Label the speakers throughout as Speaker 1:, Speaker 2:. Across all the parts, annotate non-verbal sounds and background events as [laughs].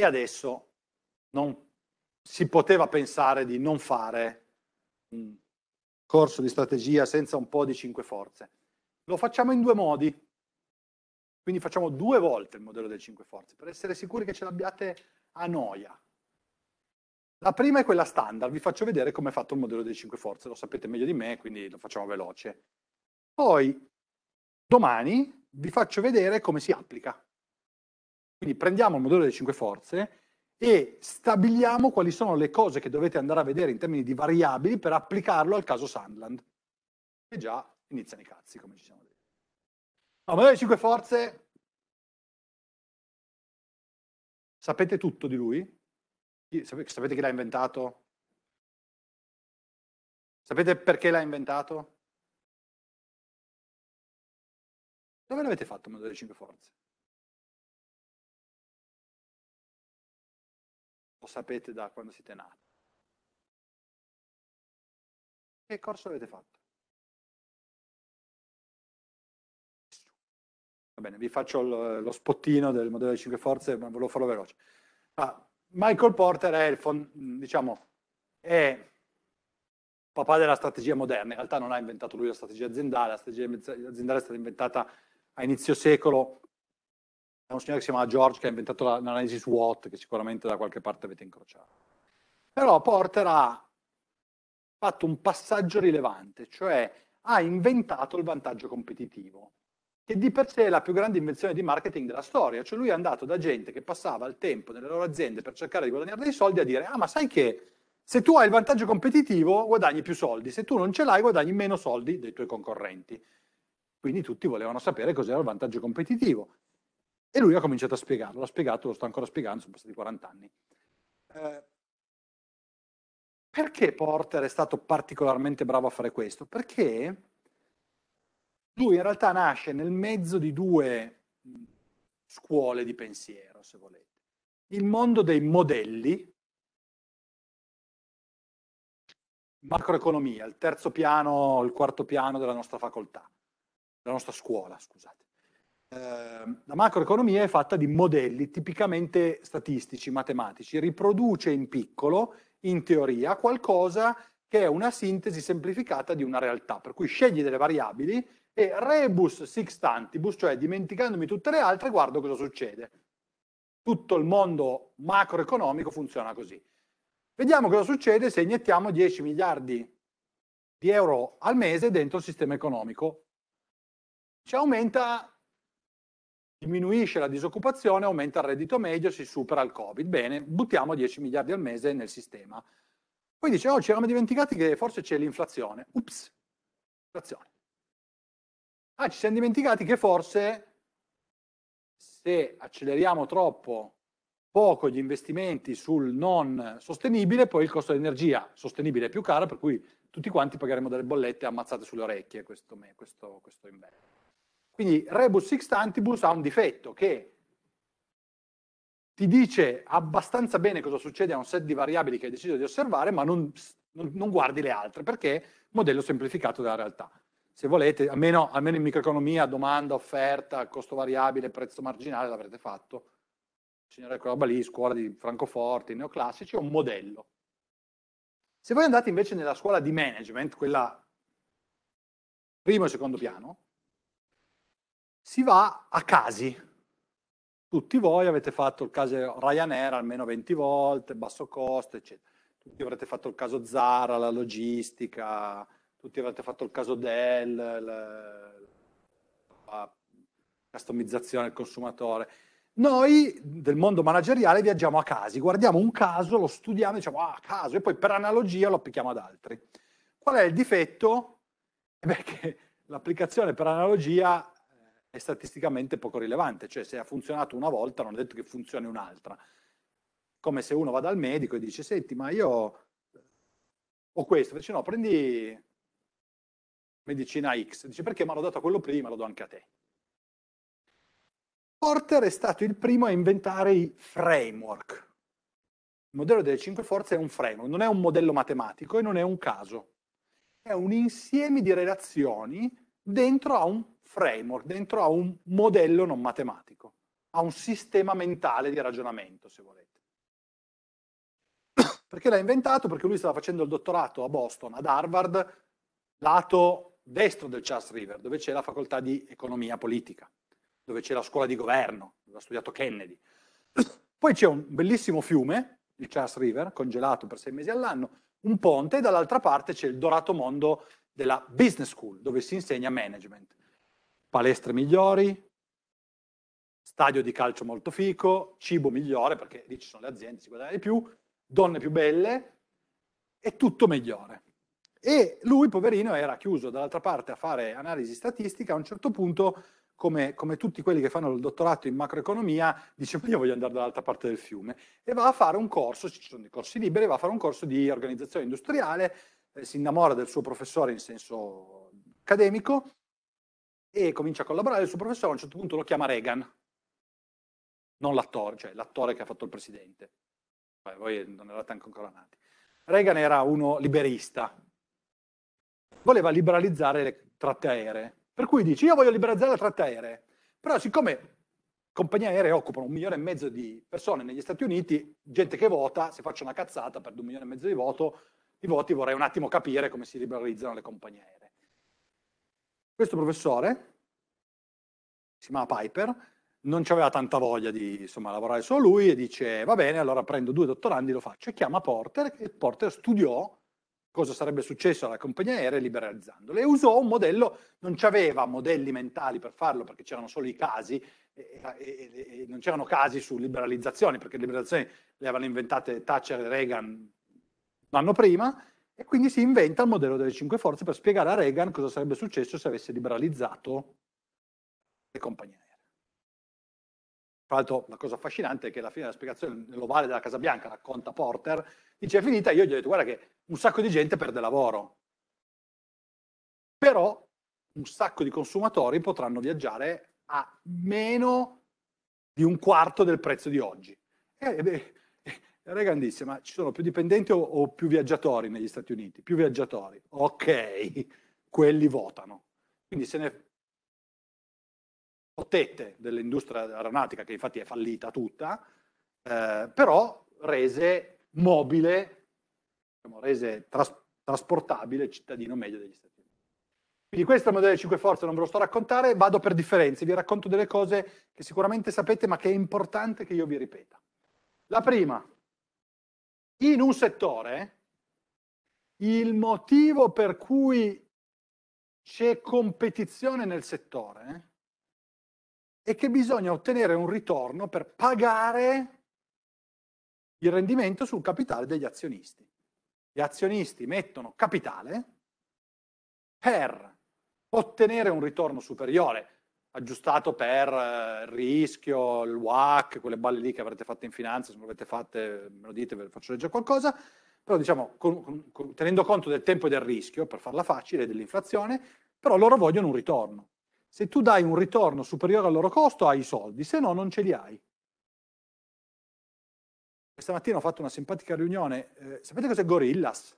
Speaker 1: e adesso non, si poteva pensare di non fare un corso di strategia senza un po' di cinque forze. Lo facciamo in due modi, quindi facciamo due volte il modello delle cinque forze, per essere sicuri che ce l'abbiate a noia. La prima è quella standard, vi faccio vedere come è fatto il modello delle cinque forze, lo sapete meglio di me, quindi lo facciamo veloce. Poi, domani, vi faccio vedere come si applica. Quindi prendiamo il modello delle cinque forze e stabiliamo quali sono le cose che dovete andare a vedere in termini di variabili per applicarlo al caso Sandland.
Speaker 2: E già iniziano i cazzi, come ci siamo detti. No, modello delle cinque forze... Sapete tutto di lui? Sapete chi l'ha inventato? Sapete perché l'ha inventato? Dove l'avete fatto il modello delle cinque forze? sapete da quando siete nati. Che corso avete fatto? Va bene, vi faccio
Speaker 1: lo, lo spottino del modello delle 5 forze, ma volevo farlo veloce. Ah, Michael Porter è il, diciamo, è papà della strategia moderna, in realtà non ha inventato lui la strategia aziendale, la strategia aziendale è stata inventata a inizio secolo un signore che si chiama George che ha inventato l'analisi SWOT, che sicuramente da qualche parte avete incrociato. Però Porter ha fatto un passaggio rilevante, cioè ha inventato il vantaggio competitivo, che di per sé è la più grande invenzione di marketing della storia. Cioè lui è andato da gente che passava il tempo nelle loro aziende per cercare di guadagnare dei soldi a dire, ah ma sai che se tu hai il vantaggio competitivo guadagni più soldi, se tu non ce l'hai guadagni meno soldi dei tuoi concorrenti. Quindi tutti volevano sapere cos'era il vantaggio competitivo. E lui ha cominciato a spiegarlo, l'ha spiegato, lo sto ancora spiegando, sono passati 40 anni. Eh, perché Porter è stato particolarmente bravo a fare questo? Perché lui in realtà nasce nel mezzo di due mm, scuole di pensiero, se volete. Il mondo dei modelli, macroeconomia, il terzo piano, il quarto piano della nostra facoltà, della nostra scuola, scusate.
Speaker 2: Ehm,
Speaker 1: la macroeconomia è fatta di modelli tipicamente statistici, matematici, riproduce in piccolo, in teoria, qualcosa che è una sintesi semplificata di una realtà, per cui scegli delle variabili e rebus sixtantibus, cioè dimenticandomi tutte le altre, guardo cosa succede. Tutto il mondo macroeconomico funziona così. Vediamo cosa succede se iniettiamo 10 miliardi di euro al mese dentro il sistema economico. Ci aumenta diminuisce la disoccupazione, aumenta il reddito medio, si supera il Covid. Bene, buttiamo 10 miliardi al mese nel sistema. Poi dice, oh, ci eravamo dimenticati che forse c'è l'inflazione. Ups, inflazione. Ah, ci siamo dimenticati che forse se acceleriamo troppo poco gli investimenti sul non sostenibile, poi il costo dell'energia sostenibile è più caro, per cui tutti quanti pagheremo delle bollette ammazzate sulle orecchie questo, questo, questo inverno. Quindi rebus sixtantibus ha un difetto che ti dice abbastanza bene cosa succede a un set di variabili che hai deciso di osservare, ma non, non guardi le altre, perché modello semplificato della realtà. Se volete, almeno, almeno in microeconomia, domanda, offerta, costo variabile, prezzo marginale, l'avrete fatto. Signora Colaba lì, scuola di Francoforte, neoclassici, è un modello. Se voi andate invece nella scuola di management, quella primo e secondo piano, si va a casi. Tutti voi avete fatto il caso Ryanair almeno 20 volte, basso costo, eccetera. Tutti avrete fatto il caso Zara, la logistica, tutti avrete fatto il caso Dell, la customizzazione del consumatore. Noi del mondo manageriale viaggiamo a casi, guardiamo un caso, lo studiamo, diciamo ah, caso, e poi per analogia lo applichiamo ad altri. Qual è il difetto? Beh, che [laughs] l'applicazione per analogia è statisticamente poco rilevante, cioè se ha funzionato una volta non è detto che funzioni un'altra. Come se uno va dal medico e dice, senti, ma io ho questo, dice no, prendi medicina X, dice perché mi hanno dato a quello prima, lo do anche a te. Porter è stato il primo a inventare i framework. Il modello delle cinque forze è un framework, non è un modello matematico e non è un caso. È un insieme di relazioni dentro a un framework dentro a un modello non matematico, a un sistema mentale di ragionamento, se volete. [coughs] Perché l'ha inventato? Perché lui stava facendo il dottorato a Boston, ad Harvard, lato destro del Charles River, dove c'è la facoltà di economia politica, dove c'è la scuola di governo, dove ha studiato Kennedy. [coughs] Poi c'è un bellissimo fiume, il Charles River, congelato per sei mesi all'anno, un ponte e dall'altra parte c'è il dorato mondo della business school, dove si insegna management palestre migliori, stadio di calcio molto fico, cibo migliore, perché lì ci sono le aziende, si guadagna di più, donne più belle e tutto migliore. E lui, poverino, era chiuso dall'altra parte a fare analisi statistica, a un certo punto, come, come tutti quelli che fanno il dottorato in macroeconomia, dice ma io voglio andare dall'altra parte del fiume, e va a fare un corso, ci sono dei corsi liberi, va a fare un corso di organizzazione industriale, eh, si innamora del suo professore in senso accademico, e comincia a collaborare. Il suo professore a un certo punto lo chiama Reagan, non l'attore, cioè l'attore che ha fatto il presidente. Beh, voi non eravate ancora nati. Reagan era uno liberista, voleva liberalizzare le tratte aeree. Per cui dice: Io voglio liberalizzare le tratte aeree, però, siccome compagnie aeree occupano un milione e mezzo di persone negli Stati Uniti, gente che vota, se faccio una cazzata, per un milione e mezzo di, voto, di voti, vorrei un attimo capire come si liberalizzano le compagnie aeree. Questo professore, si chiama Piper, non aveva tanta voglia di insomma, lavorare solo lui e dice va bene, allora prendo due dottorandi, lo faccio. E chiama Porter e Porter studiò cosa sarebbe successo alla compagnia aerea liberalizzandola e usò un modello, non c'aveva modelli mentali per farlo perché c'erano solo i casi e, e, e, non c'erano casi su liberalizzazioni perché le liberalizzazioni le avevano inventate Thatcher e Reagan un anno prima e quindi si inventa il modello delle cinque forze per spiegare a Reagan cosa sarebbe successo se avesse liberalizzato le compagnie aeree. Tra l'altro la cosa affascinante è che alla fine della spiegazione nell'ovale della Casa Bianca, racconta Porter, dice è finita, io gli ho detto guarda che un sacco di gente perde lavoro, però un sacco di consumatori potranno viaggiare a meno di un quarto del prezzo di oggi. E, era grandissima. ci sono più dipendenti o, o più viaggiatori negli Stati Uniti? Più viaggiatori. Ok, [laughs] quelli votano. Quindi se ne fottette dell'industria aeronautica, che infatti è fallita tutta, eh, però rese mobile, diciamo, rese tras- trasportabile il cittadino medio degli Stati Uniti. Quindi questo è il modello delle 5 forze, non ve lo sto a raccontare, vado per differenze, vi racconto delle cose che sicuramente sapete ma che è importante che io vi ripeta. La prima, in un settore, il motivo per cui c'è competizione nel settore è che bisogna ottenere un ritorno per pagare il rendimento sul capitale degli azionisti. Gli azionisti mettono capitale per ottenere un ritorno superiore aggiustato per eh, il rischio, il WAC, quelle balle lì che avrete fatte in finanza, se non l'avete fatte me lo dite, ve lo faccio leggere qualcosa, però diciamo con, con, tenendo conto del tempo e del rischio, per farla facile, dell'inflazione, però loro vogliono un ritorno. Se tu dai un ritorno superiore al loro costo hai i soldi, se no non ce li hai. Questa mattina ho fatto una simpatica riunione, eh, sapete cos'è Gorillas?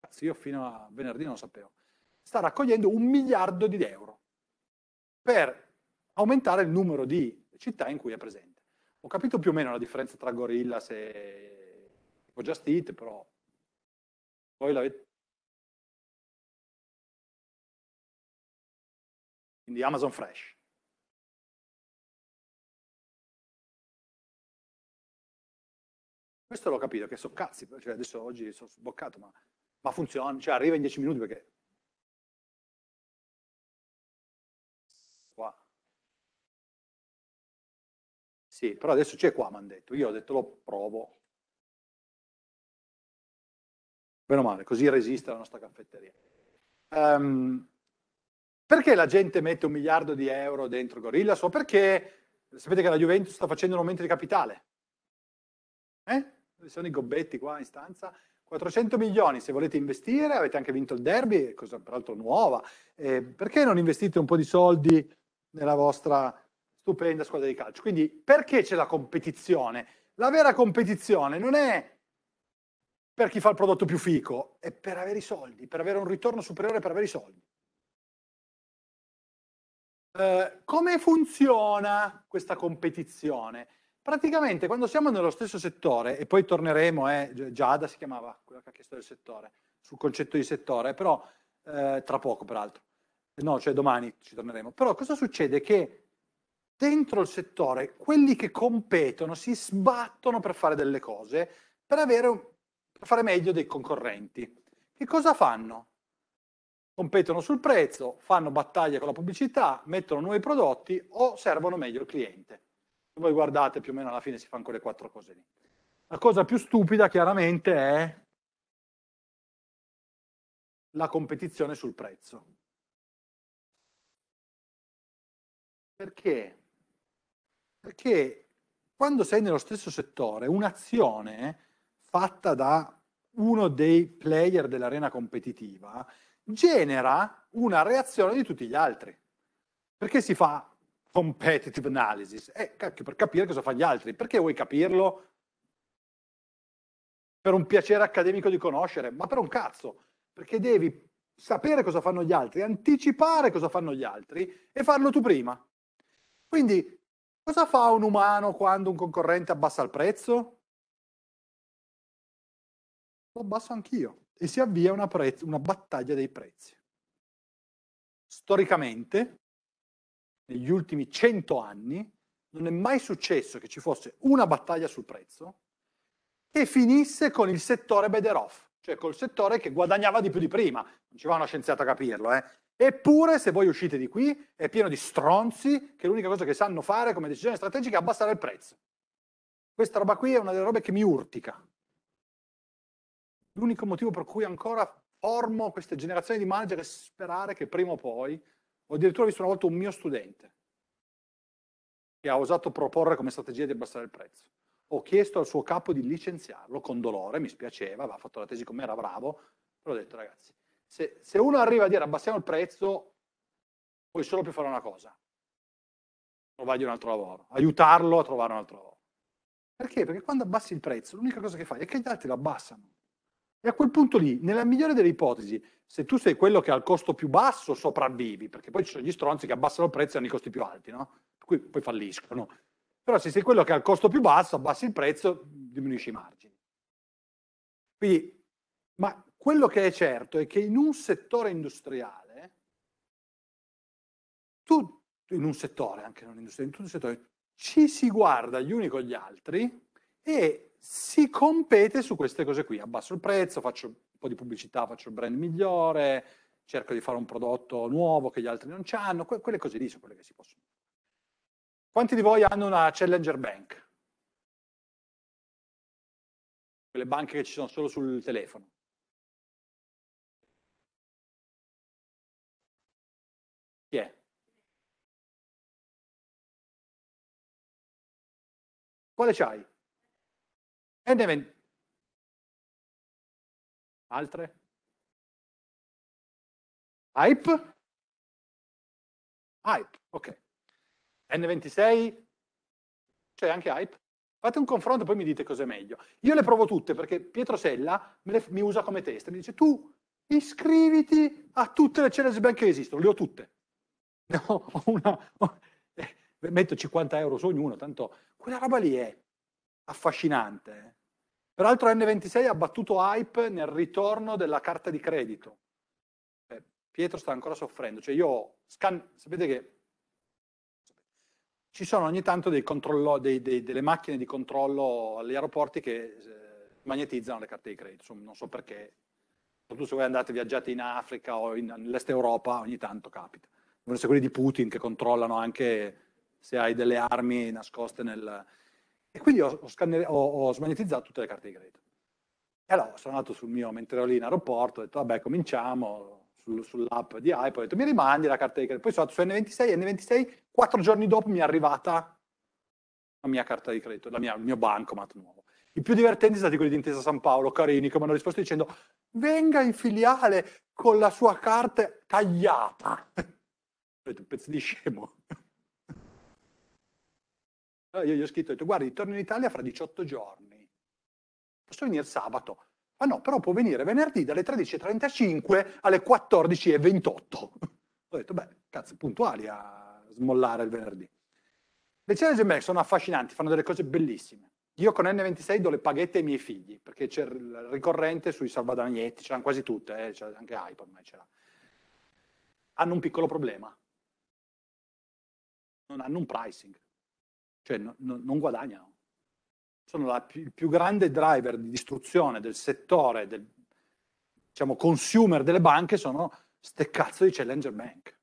Speaker 1: Cazzo, io fino a venerdì non lo sapevo. Sta raccogliendo un miliardo di euro per aumentare il numero di città in cui è presente. Ho capito più o meno la differenza tra Gorilla e Just
Speaker 2: Eat, però voi l'avete... Quindi Amazon Fresh. Questo l'ho capito, che so cazzi, cioè adesso oggi sono sboccato, ma, ma funziona, cioè arriva in 10 minuti perché Sì, però adesso c'è qua, mi hanno detto. Io ho detto lo provo.
Speaker 1: Meno male, così resiste la nostra caffetteria. Um, perché la gente mette un miliardo di euro dentro Gorilla? So perché sapete che la Juventus sta facendo un aumento di capitale. Eh? Ci sono i gobbetti qua in stanza. 400 milioni, se volete investire, avete anche vinto il derby, cosa peraltro nuova. Eh, perché non investite un po' di soldi nella vostra stupenda squadra di calcio. Quindi perché c'è la competizione? La vera competizione non è per chi fa il prodotto più fico, è per avere i soldi, per avere un ritorno superiore, per avere i soldi. Eh, come funziona questa competizione? Praticamente quando siamo nello stesso settore, e poi torneremo, eh, Giada si chiamava quella che ha chiesto del settore, sul concetto di settore, però eh, tra poco peraltro, no, cioè domani ci torneremo, però cosa succede? Che dentro il settore quelli che competono si sbattono per fare delle cose, per, avere, per fare meglio dei concorrenti. Che cosa fanno? Competono sul prezzo, fanno battaglia con la pubblicità, mettono nuovi prodotti o servono meglio il cliente. Se voi guardate più o meno alla fine si fanno quelle quattro cose lì. La cosa più stupida chiaramente
Speaker 2: è la competizione sul prezzo. Perché?
Speaker 1: Perché quando sei nello stesso settore, un'azione fatta da uno dei player dell'arena competitiva genera una reazione di tutti gli altri. Perché si fa competitive analysis? Eh, per capire cosa fanno gli altri. Perché vuoi capirlo? Per un piacere accademico di conoscere, ma per un cazzo. Perché devi sapere cosa fanno gli altri, anticipare cosa fanno gli altri e farlo tu prima. Quindi Cosa fa un umano quando un concorrente abbassa il prezzo? Lo abbasso anch'io e si avvia una, pre- una battaglia dei prezzi. Storicamente, negli ultimi cento anni, non è mai successo che ci fosse una battaglia sul prezzo che finisse con il settore better off, cioè col settore che guadagnava di più di prima. Non ci va una scienziata a capirlo, eh? Eppure, se voi uscite di qui, è pieno di stronzi che l'unica cosa che sanno fare come decisione strategica è abbassare il prezzo. Questa roba qui è una delle robe che mi urtica. L'unico motivo per cui ancora formo queste generazioni di manager è sperare che prima o poi, ho addirittura visto una volta un mio studente che ha osato proporre come strategia di abbassare il prezzo. Ho chiesto al suo capo di licenziarlo con dolore, mi spiaceva, aveva fatto la tesi con me, era bravo, però ho detto ragazzi, se, se uno arriva a dire abbassiamo il prezzo, puoi solo più fare una cosa, trovargli un altro lavoro, aiutarlo a trovare un altro lavoro. Perché? Perché quando abbassi il prezzo, l'unica cosa che fai è che gli altri lo abbassano. E a quel punto lì, nella migliore delle ipotesi, se tu sei quello che ha il costo più basso, sopravvivi, perché poi ci sono gli stronzi che abbassano il prezzo e hanno i costi più alti, no? Per cui poi falliscono. Però se sei quello che ha il costo più basso, abbassi il prezzo, diminuisci i margini. Quindi, ma quello che è certo è che in un settore industriale, tu, in un settore, anche non industriale, in tutto il settore, ci si guarda gli uni con gli altri e si compete su queste cose qui. Abbasso il prezzo, faccio un po' di pubblicità, faccio il brand migliore, cerco di fare un prodotto nuovo che gli altri non hanno, que- quelle cose lì sono quelle che si possono fare. Quanti di voi hanno
Speaker 2: una Challenger Bank? Quelle banche che ci sono solo sul telefono. Quale c'hai? N20. Altre? Hype? Hype, ok. N26?
Speaker 1: C'è anche Hype? Fate un confronto e poi mi dite cos'è meglio. Io le provo tutte perché Pietro Sella le, mi usa come test. Mi dice tu iscriviti a tutte le challenge bank che esistono, le ho tutte. [laughs] No, una, metto 50 euro su ognuno, tanto quella roba lì è affascinante. Eh. Peraltro N26 ha battuto hype nel ritorno della carta di credito. Eh, Pietro sta ancora soffrendo, cioè io scan... sapete che ci sono ogni tanto dei controllo, dei, dei, delle macchine di controllo agli aeroporti che
Speaker 2: eh,
Speaker 1: magnetizzano le carte di credito, non so perché, soprattutto se voi andate viaggiate in Africa o in, nell'est Europa, ogni tanto capita. Devono essere quelli di Putin che controllano anche se hai delle armi nascoste nel... E quindi ho, ho, scanner- ho, ho smagnetizzato tutte le carte di credito. E allora sono andato sul mio, mentre ero lì in aeroporto, ho detto vabbè cominciamo sul, sull'app di iPhone, ho detto mi rimandi la carta di credito. Poi sono andato su N26 N26 quattro giorni dopo mi è arrivata la mia carta di credito, mia, il mio bancomat nuovo. I più divertenti sono stati quelli di Intesa San Paolo, carini, che mi hanno risposto dicendo venga in filiale con la sua carta tagliata. [laughs] Ho detto, pezzo di scemo. Eh, io gli ho scritto, ho detto, guardi, torno in Italia fra 18 giorni, posso venire sabato? Ma no, però può venire venerdì dalle 13.35 alle 14.28. [laughs] ho detto, beh, cazzo, puntuali a smollare il venerdì. Le cene Gemmac sono affascinanti, fanno delle cose bellissime. Io con N26 do le paghette ai miei figli, perché c'è il ricorrente sui salvadagnetti, ce l'hanno quasi tutte, eh, anche iPad ma ce l'ha. Hanno un piccolo problema. Non hanno un pricing cioè no, no, non guadagnano. Sono la, il più grande driver di distruzione del settore, del diciamo, consumer delle banche, sono ste cazzo di challenger bank.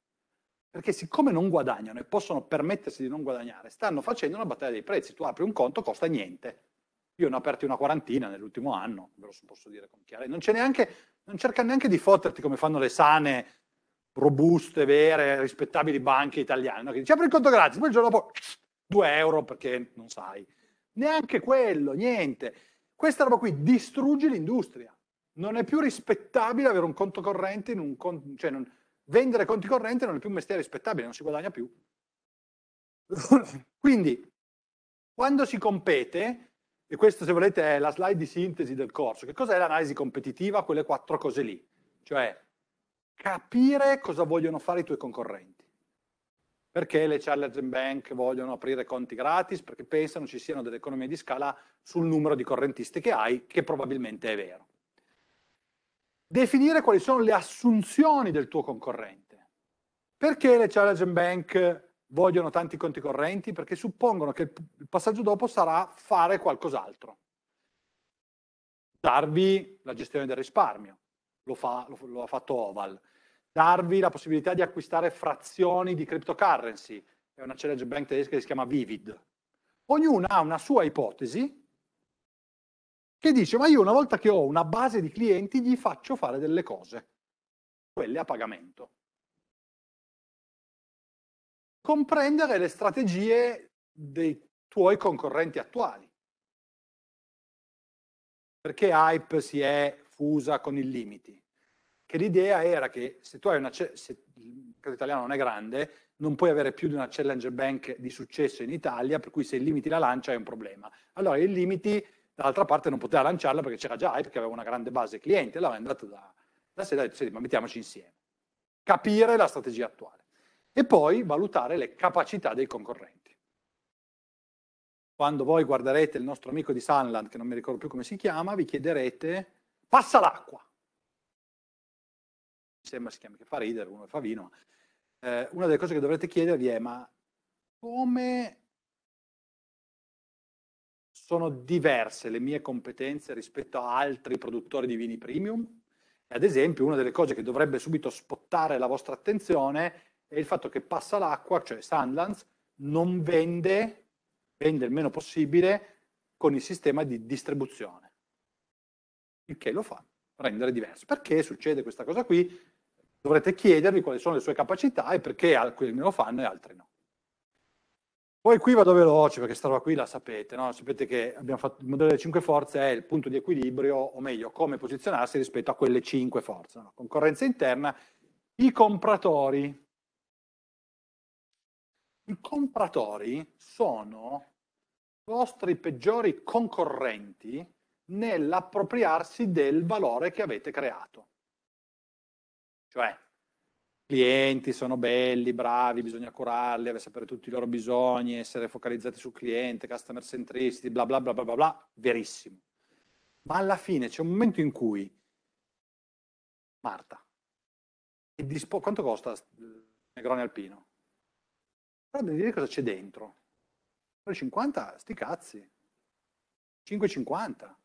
Speaker 1: Perché siccome non guadagnano e possono permettersi di non guadagnare, stanno facendo una battaglia dei prezzi. Tu apri un conto, costa niente. Io ne ho aperti una quarantina nell'ultimo anno, ve lo posso dire con chiarezza. Non, neanche, non cerca neanche di fotterti come fanno le sane, robuste, vere, rispettabili banche italiane. No? Che dice apri il conto gratis, poi il giorno dopo 2 euro perché non sai. Neanche quello, niente. Questa roba qui distrugge l'industria. Non è più rispettabile avere un conto corrente in un conto, cioè non, vendere conti correnti non è più un mestiere rispettabile, non si guadagna più. [laughs] Quindi, quando si compete, e questa se volete è la slide di sintesi del corso, che cos'è l'analisi competitiva? Quelle quattro cose lì, cioè capire cosa vogliono fare i tuoi concorrenti perché le challenge bank vogliono aprire conti gratis, perché pensano ci siano delle economie di scala sul numero di correntisti che hai, che probabilmente è vero. Definire quali sono le assunzioni del tuo concorrente. Perché le challenge bank vogliono tanti conti correnti? Perché suppongono che il passaggio dopo sarà fare qualcos'altro. Darvi la gestione del risparmio, lo, fa, lo, lo ha fatto Oval darvi la possibilità di acquistare frazioni di cryptocurrency, è una challenge bank tedesca che si chiama Vivid. Ognuna ha una sua ipotesi che dice, ma io una volta che ho una base di clienti gli faccio fare delle cose, quelle a pagamento.
Speaker 2: Comprendere le strategie dei tuoi concorrenti attuali. Perché Hype
Speaker 1: si è fusa con i Limiti? che l'idea era che se tu hai una se il mercato italiano non è grande, non puoi avere più di una challenger bank di successo in Italia, per cui se limiti la lancia è un problema. Allora il limiti dall'altra parte non poteva lanciarla perché c'era già Hype che aveva una grande base clienti, allora è andato da, da sede e ha detto, ma mettiamoci insieme. Capire la strategia attuale e poi valutare le capacità dei concorrenti. Quando voi guarderete il nostro amico di Sunland, che non mi ricordo più come si chiama, vi chiederete, passa l'acqua sembra si chiama che fa ridere, uno fa vino. Eh, una delle cose che dovrete chiedervi è ma come sono diverse le mie competenze rispetto a altri produttori di vini premium? Ad esempio, una delle cose che dovrebbe subito spottare la vostra attenzione è il fatto che passa l'acqua, cioè Sandlands, non vende, vende il meno possibile con il sistema di distribuzione. Il che lo fa rendere diverso. Perché succede questa cosa qui? Dovrete chiedervi quali sono le sue capacità e perché alcuni lo fanno e altri no. Poi qui vado veloce perché sta roba qui la sapete, no? sapete che abbiamo fatto, il modello delle cinque forze è il punto di equilibrio, o meglio, come posizionarsi rispetto a quelle cinque forze. No? Concorrenza interna, i compratori. I compratori sono i vostri peggiori concorrenti nell'appropriarsi del valore che avete creato. Cioè, clienti sono belli, bravi, bisogna curarli, avere sapere tutti i loro bisogni, essere focalizzati sul cliente, customer centristi, bla bla bla bla bla, bla verissimo. Ma alla fine c'è un momento in cui Marta, dispo- quanto costa il eh, negrone Alpino? Però devi dire cosa c'è dentro. 50, sti cazzi. 5,50.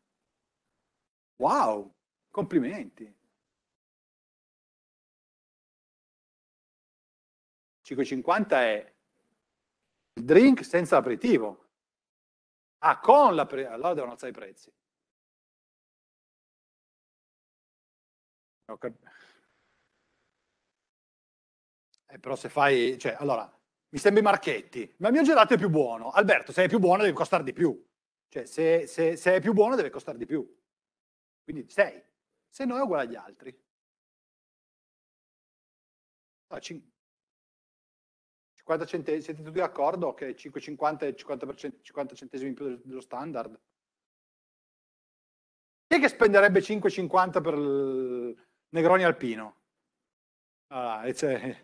Speaker 2: Wow, complimenti. 5,50 è il drink senza aperitivo. Ah, con la allora devono alzare i prezzi.
Speaker 1: Eh, però se fai, cioè, allora, mi sembri Marchetti, ma il mio gelato è più buono. Alberto, se è più buono deve costare di più. Cioè, se, se, se è più buono deve costare di più. Quindi 6. Se no è uguale agli altri. No, 50 centesimi, siete tutti d'accordo che 5,50 è 50%, 50 centesimi in più dello standard? Chi è che spenderebbe 5,50 per il Negroni Alpino? Ah, [laughs] cioè,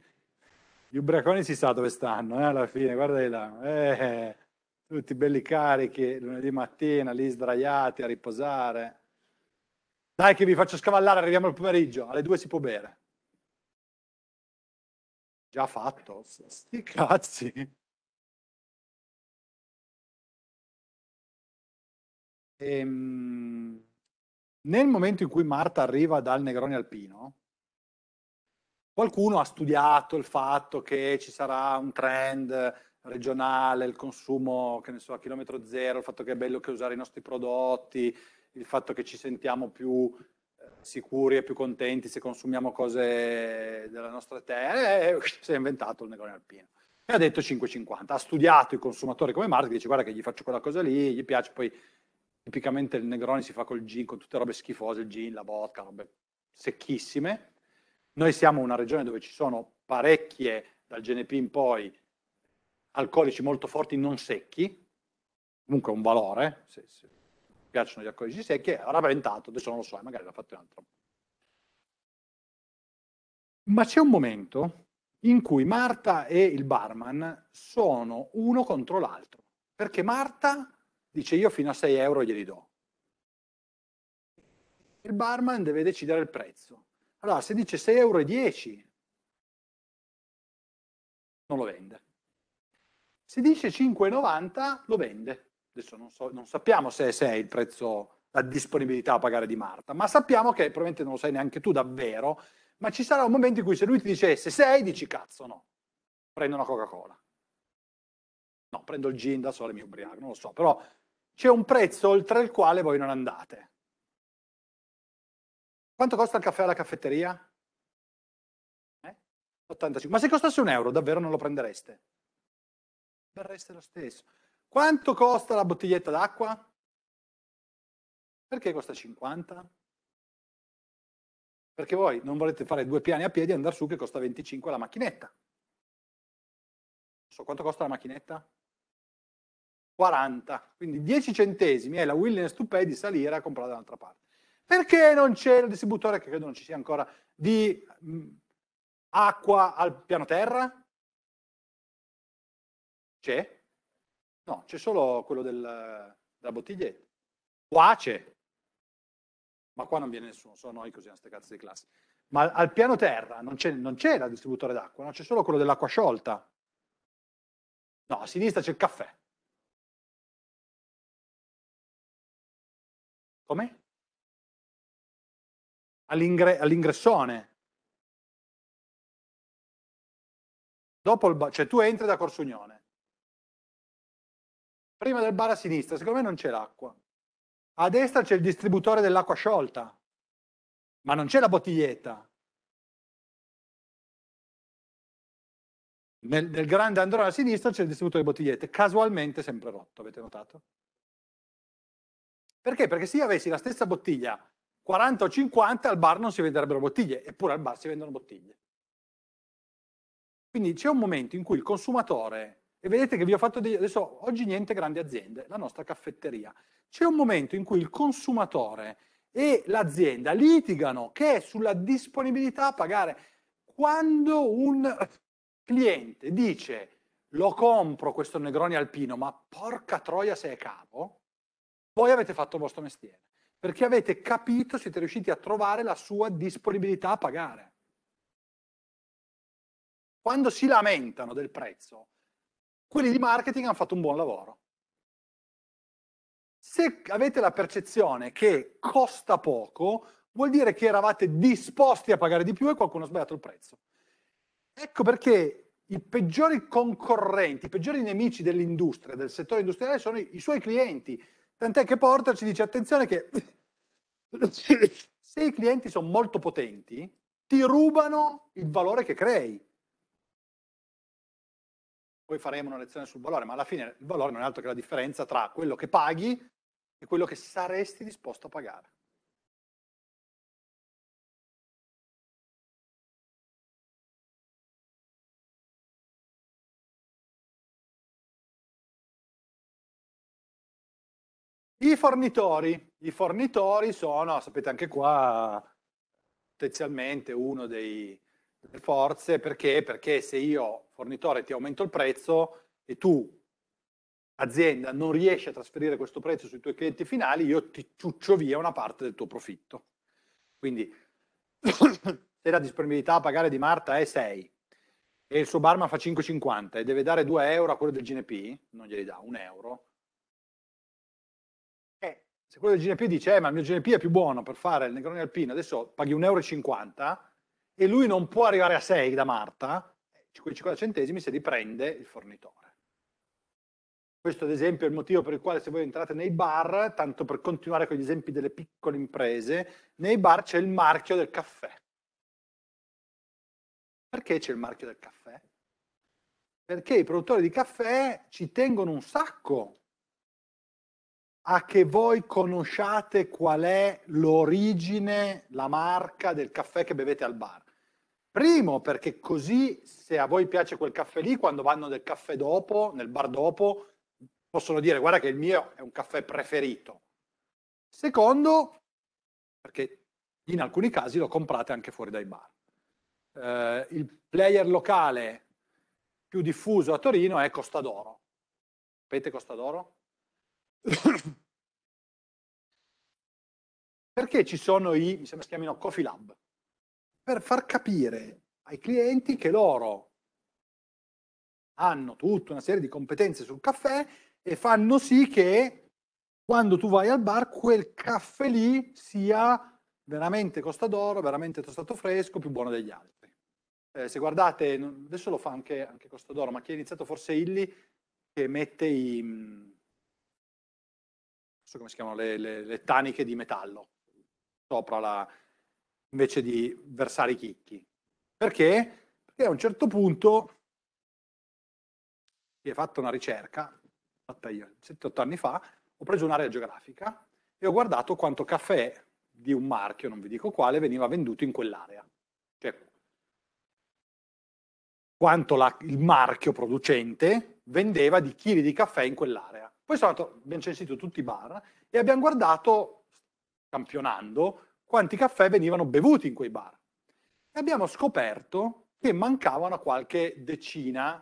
Speaker 1: gli ubriaconi si sa dove stanno, eh, alla fine, guardali là. Eh, tutti belli carichi, lunedì mattina, lì sdraiati a riposare. Dai che vi faccio scavallare, arriviamo al pomeriggio, alle due si può bere.
Speaker 2: Già fatto. Sti cazzi. Ehm, nel
Speaker 1: momento in cui Marta arriva dal Negroni Alpino, qualcuno ha studiato il fatto che ci sarà un trend regionale, il consumo, che ne so, a chilometro zero, il fatto che è bello che usare i nostri prodotti, il fatto che ci sentiamo più eh, sicuri e più contenti se consumiamo cose della nostra terra, eh, eh, [laughs] si è inventato il negone alpino. E ha detto 5,50. Ha studiato i consumatori come Marx, dice guarda che gli faccio quella cosa lì, gli piace, poi tipicamente il Negroni si fa col gin, con tutte robe schifose, il gin, la vodka, robe secchissime. Noi siamo una regione dove ci sono parecchie, dal GNP in poi, alcolici molto forti non secchi, comunque un valore, se, se piacciono gli accordi secchi, era avventato, adesso non lo so, eh, magari l'ha fatto un altro. Ma c'è un momento in cui Marta e il barman sono uno contro l'altro, perché Marta dice io fino a 6 euro glieli do. Il barman deve decidere il prezzo. Allora, se dice 6,10 euro, non lo vende. Se dice 5,90, lo vende adesso non, so, non sappiamo se, se è il prezzo, la disponibilità a pagare di Marta, ma sappiamo che probabilmente non lo sai neanche tu davvero, ma ci sarà un momento in cui se lui ti dicesse eh, sei, dici cazzo no, prendo una Coca-Cola. No, prendo il gin da sole mi ubriaco, non lo so, però c'è un prezzo oltre il quale voi non andate. Quanto costa il caffè alla caffetteria? Eh? 85. Ma se costasse un euro davvero non lo prendereste? Verreste lo stesso. Quanto costa la bottiglietta d'acqua? Perché costa 50?
Speaker 2: Perché voi non volete fare due piani a piedi e andare su che costa 25 la macchinetta. so quanto costa la macchinetta?
Speaker 1: 40. Quindi 10 centesimi è la willingness to pay di salire a comprare da un'altra parte. Perché non c'è il distributore, che credo non ci sia ancora, di mm, acqua al piano terra? C'è? No, c'è solo quello del, della bottiglietta. Qua c'è, ma qua non viene nessuno, sono noi così, a queste cazzo di classi. Ma al piano terra non c'è, non il distributore
Speaker 2: d'acqua, no? c'è solo quello dell'acqua sciolta. No, a sinistra c'è il caffè. Come? All'ingre- all'ingressone. Dopo il cioè tu entri da Corsugnone,
Speaker 1: prima del bar a sinistra, secondo me non c'è l'acqua. A destra c'è il distributore dell'acqua sciolta,
Speaker 2: ma non c'è la bottiglietta. Nel, nel grande androne a sinistra c'è il distributore di bottigliette, casualmente sempre
Speaker 1: rotto, avete notato? Perché? Perché se io avessi la stessa bottiglia 40 o 50 al bar non si venderebbero bottiglie, eppure al bar si vendono bottiglie. Quindi c'è un momento in cui il consumatore e vedete che vi ho fatto degli... adesso oggi niente grandi aziende, la nostra caffetteria. C'è un momento in cui il consumatore e l'azienda litigano che è sulla disponibilità a pagare. Quando un cliente dice lo compro questo Negroni Alpino, ma porca troia se è caro, voi avete fatto il vostro mestiere, perché avete capito, siete riusciti a trovare la sua disponibilità a pagare. Quando si lamentano del prezzo, quelli di marketing hanno fatto un buon lavoro. Se avete la percezione che costa poco, vuol dire che eravate disposti a pagare di più e qualcuno ha sbagliato il prezzo. Ecco perché i peggiori concorrenti, i peggiori nemici dell'industria, del settore industriale, sono i, i suoi clienti. Tant'è che Porter ci dice attenzione che [laughs] se i clienti sono molto potenti, ti rubano il valore che crei poi faremo una lezione sul valore, ma alla fine il valore non è altro che la
Speaker 2: differenza tra quello che paghi e quello che saresti disposto a pagare. I fornitori, i fornitori sono, sapete anche
Speaker 1: qua, potenzialmente uno dei, le forze perché? Perché se io, fornitore, ti aumento il prezzo e tu, azienda, non riesci a trasferire questo prezzo sui tuoi clienti finali, io ti ciuccio via una parte del tuo profitto. Quindi, [coughs] se la disponibilità a pagare di Marta è 6 e il suo barman fa 5,50 e deve dare 2 euro a quello del GNP, non glieli dà, 1 euro, eh, se quello del GNP dice, eh, ma il mio GNP è più buono per fare il Negroni Alpino, adesso paghi 1,50 euro e lui non può arrivare a 6 da Marta, eh, quei 50 centesimi se li prende il fornitore. Questo ad esempio è il motivo per il quale se voi entrate nei bar, tanto per continuare con gli esempi delle piccole imprese, nei bar c'è il marchio del caffè. Perché c'è il marchio del caffè? Perché i produttori di caffè ci tengono un sacco a che voi conosciate qual è l'origine, la marca del caffè che bevete al bar. Primo, perché così se a voi piace quel caffè lì, quando vanno nel caffè dopo, nel bar dopo, possono dire guarda che il mio è un caffè preferito. Secondo, perché in alcuni casi lo comprate anche fuori dai bar. Eh, il player locale più diffuso a Torino è Costa d'Oro. Sapete Costa d'Oro? [coughs] perché ci sono i, mi sembra si chiamino Coffee Lab per far capire ai clienti che loro hanno tutta una serie di competenze sul caffè e fanno sì che quando tu vai al bar quel caffè lì sia veramente costa d'oro, veramente tostato fresco, più buono degli altri. Eh, se guardate, adesso lo fa anche, anche Costa d'Oro, ma chi ha iniziato forse Illy che mette i... Mm, non so come si chiamano, le, le, le taniche di metallo sopra la, invece di versare i chicchi. Perché? Perché a un certo punto si è fatta una ricerca, fatta io 7-8 anni fa, ho preso un'area geografica e ho guardato quanto caffè di un marchio, non vi dico quale, veniva venduto in quell'area. Cioè, quanto la, il marchio producente vendeva di chili di caffè in quell'area. Poi sono andato, abbiamo censito tutti i bar e abbiamo guardato, campionando, quanti caffè venivano bevuti in quei bar. E abbiamo scoperto che mancavano qualche decina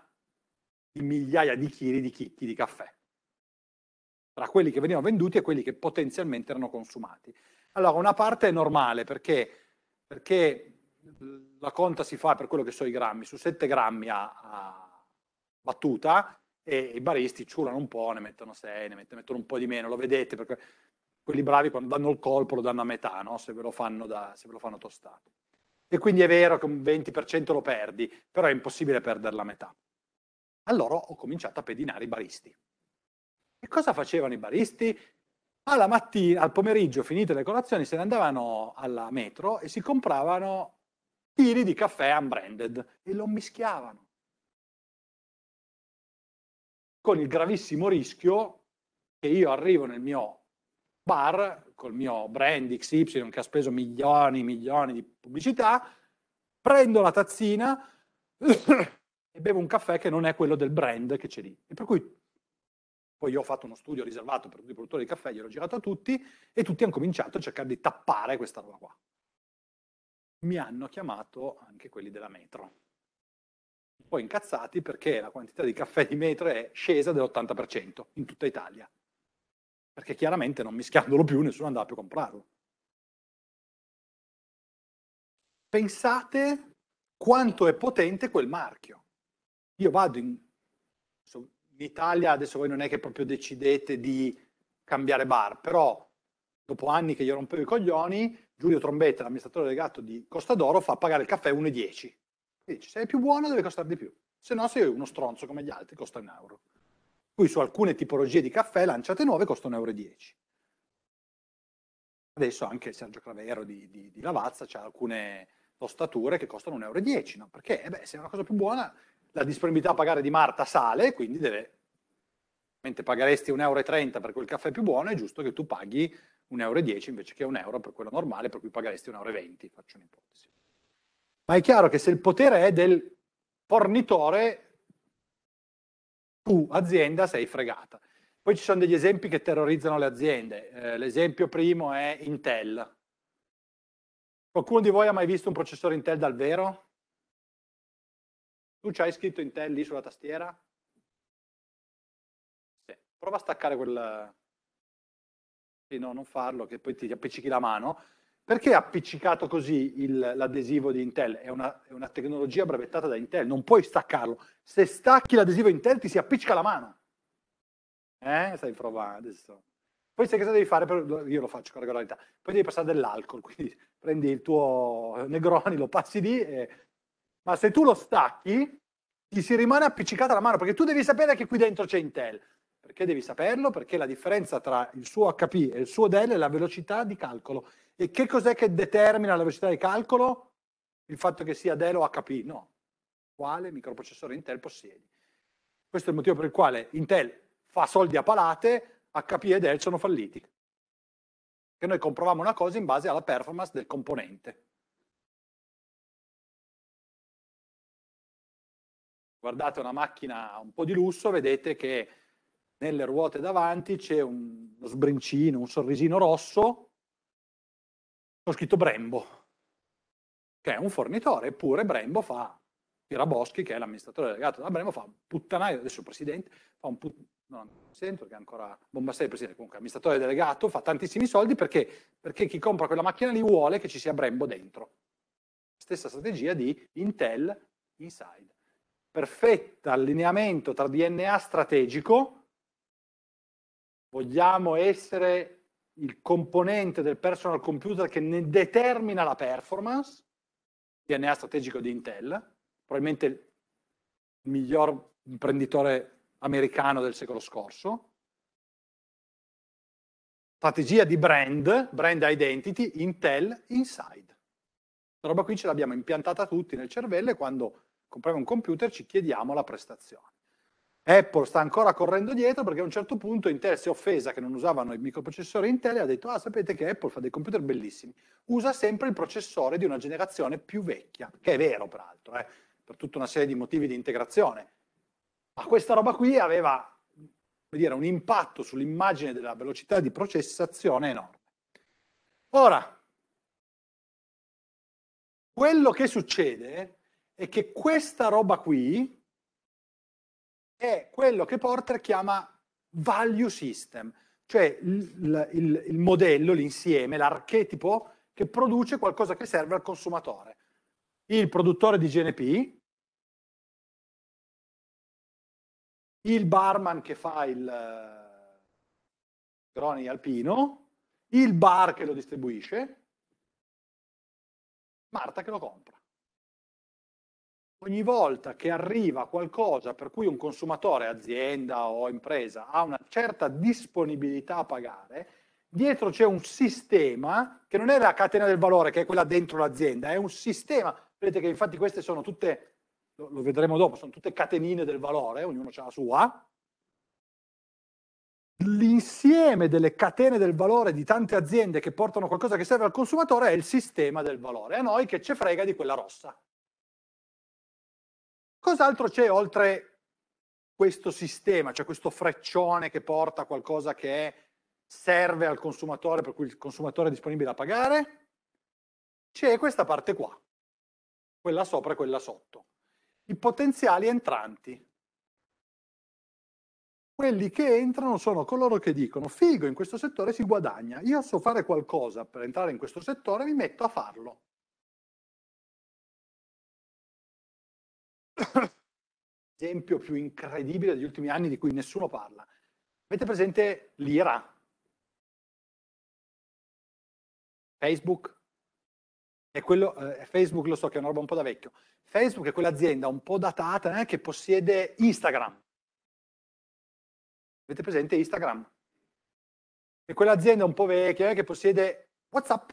Speaker 1: di migliaia di chili di chicchi di caffè, tra quelli che venivano venduti e quelli che potenzialmente erano consumati. Allora, una parte è normale perché, perché la conta si fa per quello che sono i grammi, su 7 grammi a, a battuta e i baristi ciulano un po', ne mettono 6, ne mettono un po' di meno, lo vedete perché quelli bravi quando danno il colpo lo danno a metà, no? se, ve lo fanno da, se ve lo fanno tostato. E quindi è vero che un 20% lo perdi, però è impossibile perdere la metà. Allora ho cominciato a pedinare i baristi. E cosa facevano i baristi? Alla mattina, al pomeriggio, finite le colazioni, se ne andavano alla metro e si compravano tiri di caffè unbranded e lo mischiavano. Con il gravissimo rischio che io arrivo nel mio bar col mio brand XY che ha speso milioni e milioni di pubblicità, prendo la tazzina [coughs] e bevo un caffè che non è quello del brand che c'è lì. E per cui poi io ho fatto uno studio riservato per tutti i produttori di caffè, gliel'ho girato a tutti e tutti hanno cominciato a cercare di tappare questa roba qua. Mi hanno chiamato anche quelli della metro. Un po' incazzati perché la quantità di caffè di metro è scesa dell'80% in tutta Italia perché chiaramente non mischiandolo più nessuno andava più a comprarlo. Pensate quanto è potente quel marchio. Io vado in, in Italia, adesso voi non è che proprio decidete di cambiare bar, però dopo anni che io rompevo i coglioni, Giulio Trombetta, l'amministratore delegato di Costa d'Oro, fa pagare il caffè 1,10. Dice, se è più buono deve costare di più, se no sei uno stronzo come gli altri, costa un euro cui su alcune tipologie di caffè lanciate nuove costano euro Adesso anche Sergio Clavero di, di, di Lavazza ha alcune tostature che costano 1,10 euro, no? perché eh beh, se è una cosa più buona la disponibilità a pagare di Marta sale, quindi deve... Mentre pagheresti 1,30 euro per quel caffè più buono, è giusto che tu paghi 1,10 euro invece che 1 euro per quello normale, per cui pagheresti 1,20 euro, faccio un'ipotesi. Ma è chiaro che se il potere è del fornitore, tu azienda sei fregata. Poi ci sono degli esempi che terrorizzano le aziende. Eh, l'esempio primo è Intel.
Speaker 2: Qualcuno di voi ha mai visto un processore Intel dal vero? Tu ci hai scritto Intel lì sulla tastiera? Sì. Prova a
Speaker 1: staccare quel... Sì, no, non farlo, che poi ti appiccichi la mano. Perché è appiccicato così il, l'adesivo di Intel? È una, è una, tecnologia brevettata da Intel, non puoi staccarlo. Se stacchi l'adesivo Intel ti si appiccica la mano. Eh, stai provando adesso. Poi sai cosa devi fare? Io lo faccio con regolarità. Poi devi passare dell'alcol, [laughs] quindi prendi il tuo Negroni, lo passi lì. E... Ma se tu lo stacchi, ti si rimane appiccicata la mano, perché tu devi sapere che qui dentro c'è Intel. Perché devi saperlo? Perché la differenza tra il suo HP e il suo Dell è la velocità di calcolo. E che cos'è che determina la velocità di calcolo? Il fatto che sia Dell o HP? No. Quale microprocessore Intel possiedi? Questo è il motivo per il quale Intel fa soldi a
Speaker 2: palate, HP e Dell sono falliti. Che noi comprovamo una cosa in base alla performance del componente. Guardate una macchina un po' di lusso, vedete che nelle ruote
Speaker 1: davanti c'è uno sbrincino, un sorrisino rosso, ho scritto Brembo, che è un fornitore, eppure Brembo fa, Tiraboschi, che è l'amministratore delegato da Brembo, fa un puttanaio, adesso presidente, fa un put, non sento che ancora bomba 6 presidente, comunque amministratore delegato, fa tantissimi soldi perché, perché chi compra quella macchina lì vuole che ci sia Brembo dentro. Stessa strategia di Intel Inside. Perfetto allineamento tra DNA strategico, vogliamo essere il componente del personal computer che ne determina la performance, DNA strategico di Intel, probabilmente il miglior imprenditore americano del secolo scorso, strategia di brand, brand identity, Intel Inside. La roba qui ce l'abbiamo impiantata tutti nel cervello e quando compriamo un computer ci chiediamo la prestazione. Apple sta ancora correndo dietro perché a un certo punto Intel si è offesa che non usavano i microprocessori Intel e ha detto, ah sapete che Apple fa dei computer bellissimi, usa sempre il processore di una generazione più vecchia, che è vero peraltro, eh, per tutta una serie di motivi di integrazione. Ma questa roba qui aveva dire, un impatto sull'immagine della velocità di processazione enorme. Ora, quello che succede è che questa roba qui è quello che Porter chiama value system, cioè il, il, il modello, l'insieme, l'archetipo che produce qualcosa che serve al consumatore. Il produttore di GNP, il barman che fa il eh,
Speaker 2: Groni Alpino, il bar che lo distribuisce, Marta che lo compra ogni volta
Speaker 1: che arriva qualcosa per cui un consumatore, azienda o impresa ha una certa disponibilità a pagare, dietro c'è un sistema che non è la catena del valore, che è quella dentro l'azienda, è un sistema. Vedete che infatti queste sono tutte, lo vedremo dopo, sono tutte catenine del valore, ognuno ha la sua. L'insieme delle catene del valore di tante aziende che portano qualcosa che serve al consumatore è il sistema del valore, a noi che ce frega di quella rossa cos'altro c'è oltre questo sistema, cioè questo freccione che porta qualcosa che è, serve al consumatore, per cui il consumatore è disponibile a pagare? C'è questa parte qua, quella sopra e quella sotto. I potenziali entranti. Quelli che entrano sono coloro che dicono, figo, in questo settore si guadagna, io so fare qualcosa per entrare in questo settore, mi
Speaker 2: metto a farlo. esempio più incredibile degli ultimi anni di cui nessuno parla. Avete
Speaker 1: presente l'IRA? Facebook? È Quello, eh, Facebook lo so che è una roba un po' da vecchio. Facebook è quell'azienda un po' datata eh, che possiede Instagram. Avete presente Instagram? È quell'azienda un po' vecchia eh, che possiede WhatsApp.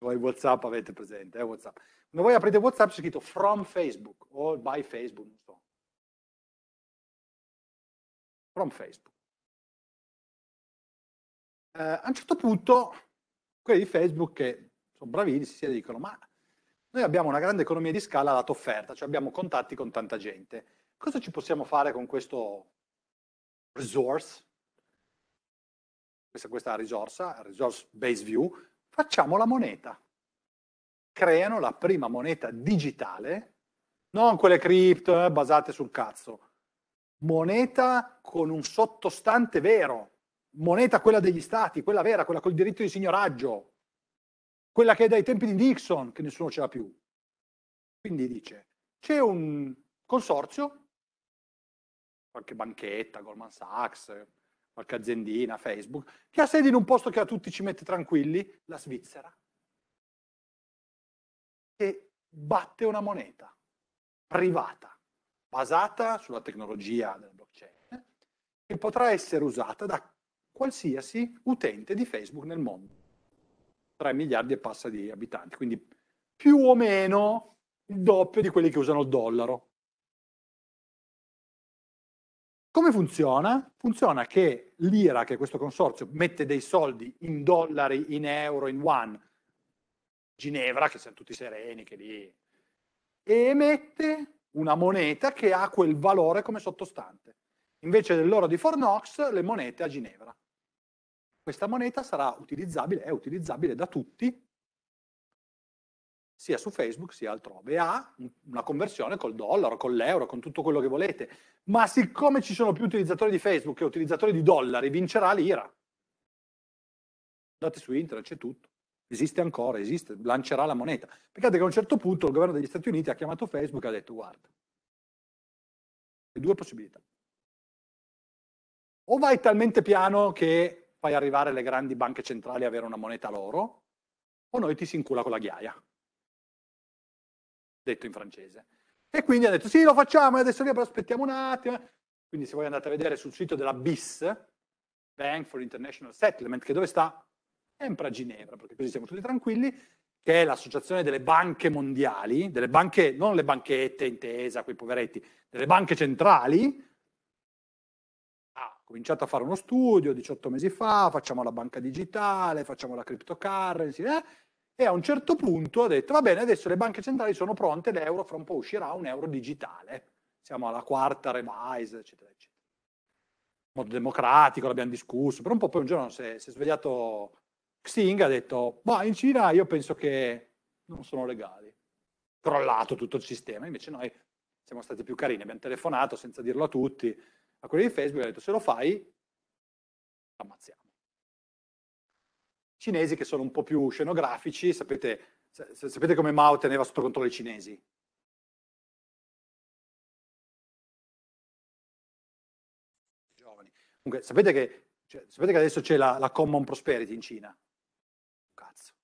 Speaker 1: Voi WhatsApp avete presente, eh, WhatsApp. Quando voi aprite WhatsApp c'è scritto from Facebook o by Facebook,
Speaker 2: non so. From Facebook. Eh, a un certo punto quelli di Facebook che sono
Speaker 1: bravini si dicono ma noi abbiamo una grande economia di scala lato offerta, cioè abbiamo contatti con tanta gente. Cosa ci possiamo fare con questo resource? Questa, questa risorsa, resource base view, Facciamo la moneta. Creano la prima moneta digitale, non quelle cripto eh, basate sul cazzo, moneta con un sottostante vero, moneta quella degli stati, quella vera, quella col diritto di signoraggio, quella che è dai tempi di Nixon, che nessuno ce l'ha più. Quindi dice, c'è un consorzio, qualche banchetta, Goldman Sachs, qualche aziendina, Facebook, che ha sede in un posto che a tutti ci mette tranquilli, la Svizzera, che batte una moneta privata, basata sulla tecnologia della blockchain, che potrà essere usata da qualsiasi utente di Facebook nel mondo. 3 miliardi e passa di abitanti, quindi più o meno il doppio di quelli che usano il dollaro. Come funziona? Funziona che l'IRA, che questo consorzio, mette dei soldi in dollari, in euro, in one, Ginevra, che siamo tutti sereni, che lì, e emette una moneta che ha quel valore come sottostante. Invece dell'oro di Fornox, le monete a Ginevra. Questa moneta sarà utilizzabile, è utilizzabile da tutti sia su Facebook sia altrove. Ha una conversione col dollaro, con l'euro, con tutto quello che volete. Ma siccome ci sono più utilizzatori di Facebook che utilizzatori di dollari, vincerà l'IRA. Andate su internet, c'è tutto. Esiste ancora, esiste, lancerà la moneta. Peccato che a un certo punto il governo degli Stati Uniti ha chiamato Facebook e ha detto guarda, due possibilità. O vai talmente piano che fai arrivare le grandi banche centrali a avere una moneta loro, o noi ti si incula con la ghiaia detto in francese. E quindi ha detto sì, lo facciamo, e eh, adesso lì però aspettiamo un attimo. Quindi se voi andate a vedere sul sito della BIS, Bank for International Settlement, che dove sta? Sempre a Ginevra, perché così siamo tutti tranquilli, che è l'associazione delle banche mondiali, delle banche, non le banchette intesa, quei poveretti, delle banche centrali, ha cominciato a fare uno studio 18 mesi fa, facciamo la banca digitale, facciamo la cryptocurrency, eh? e a un certo punto ha detto va bene, adesso le banche centrali sono pronte, l'euro fra un po' uscirà un euro digitale, siamo alla quarta revise, eccetera, eccetera. In modo democratico l'abbiamo discusso, però un po' poi un giorno si è, si è svegliato Xing ha detto, ma in Cina io penso che non sono legali. Crollato tutto il sistema, invece noi siamo stati più carini, abbiamo telefonato senza dirlo a tutti, a quelli di Facebook ha detto se lo fai, ammazziamo cinesi che sono un po' più scenografici. Sapete,
Speaker 2: sapete come Mao teneva sotto controllo i cinesi? Giovani. Comunque, sapete che, cioè, sapete che adesso c'è la, la common prosperity in Cina? Cazzo.